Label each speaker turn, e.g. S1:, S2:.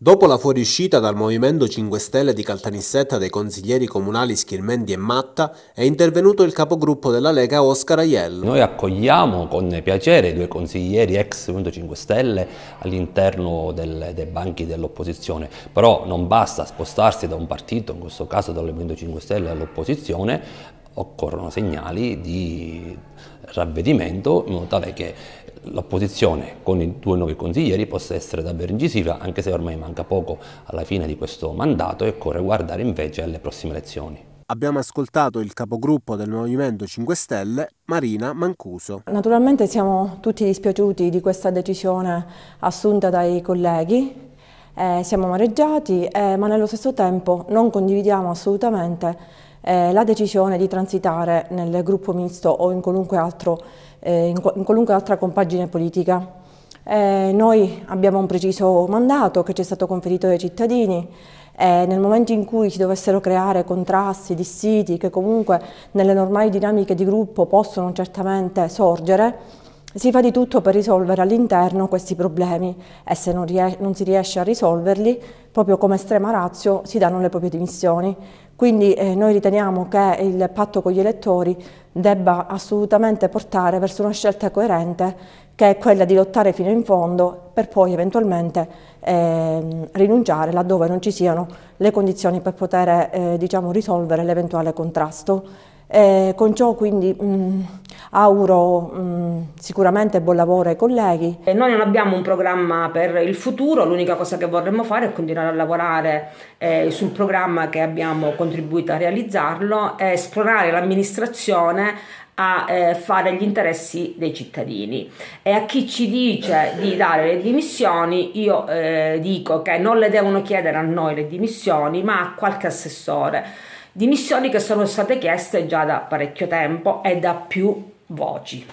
S1: Dopo la fuoriuscita dal Movimento 5 Stelle di Caltanissetta dei consiglieri comunali Schirmendi e Matta, è intervenuto il capogruppo della Lega Oscar Aiello. Noi accogliamo con piacere i due consiglieri ex Movimento 5 Stelle all'interno dei banchi dell'opposizione, però non basta spostarsi da un partito, in questo caso dal Movimento 5 Stelle all'opposizione, occorrono segnali di ravvedimento in modo tale che l'opposizione con i due nuovi consiglieri possa essere davvero incisiva, anche se ormai manca poco alla fine di questo mandato e occorre guardare invece alle prossime elezioni. Abbiamo
S2: ascoltato il capogruppo del Movimento 5 Stelle, Marina Mancuso. Naturalmente siamo tutti dispiaciuti di questa decisione assunta dai colleghi, eh, siamo amareggiati, eh, ma nello stesso tempo non condividiamo assolutamente eh, la decisione di transitare nel gruppo misto o in qualunque, altro, eh, in, in qualunque altra compagine politica. Eh, noi abbiamo un preciso mandato che ci è stato conferito dai cittadini e eh, nel momento in cui si dovessero creare contrasti, dissidi che comunque nelle normali dinamiche di gruppo possono certamente sorgere, si fa di tutto per risolvere all'interno questi problemi e se non, non, si riesce a risolverli, proprio come estrema razio, si danno le proprie dimissioni. Quindi eh, noi riteniamo che il patto con gli elettori debba assolutamente portare verso una scelta coerente che è quella di lottare fino in fondo per poi eventualmente eh, rinunciare laddove non ci siano le condizioni per poter eh, diciamo, risolvere l'eventuale contrasto. Eh, con ciò quindi mh, mm, Auguro mh, mm, sicuramente buon lavoro ai colleghi. E
S3: eh, noi non abbiamo un programma per il futuro, l'unica cosa che vorremmo fare è continuare a lavorare eh, sul programma che abbiamo contribuito a realizzarlo e esplorare l'amministrazione a eh, fare gli interessi dei cittadini e a chi ci dice di dare le dimissioni io eh, dico che non le devono chiedere a noi le dimissioni ma a qualche assessore dimissioni che sono state chieste già da parecchio tempo e da più voci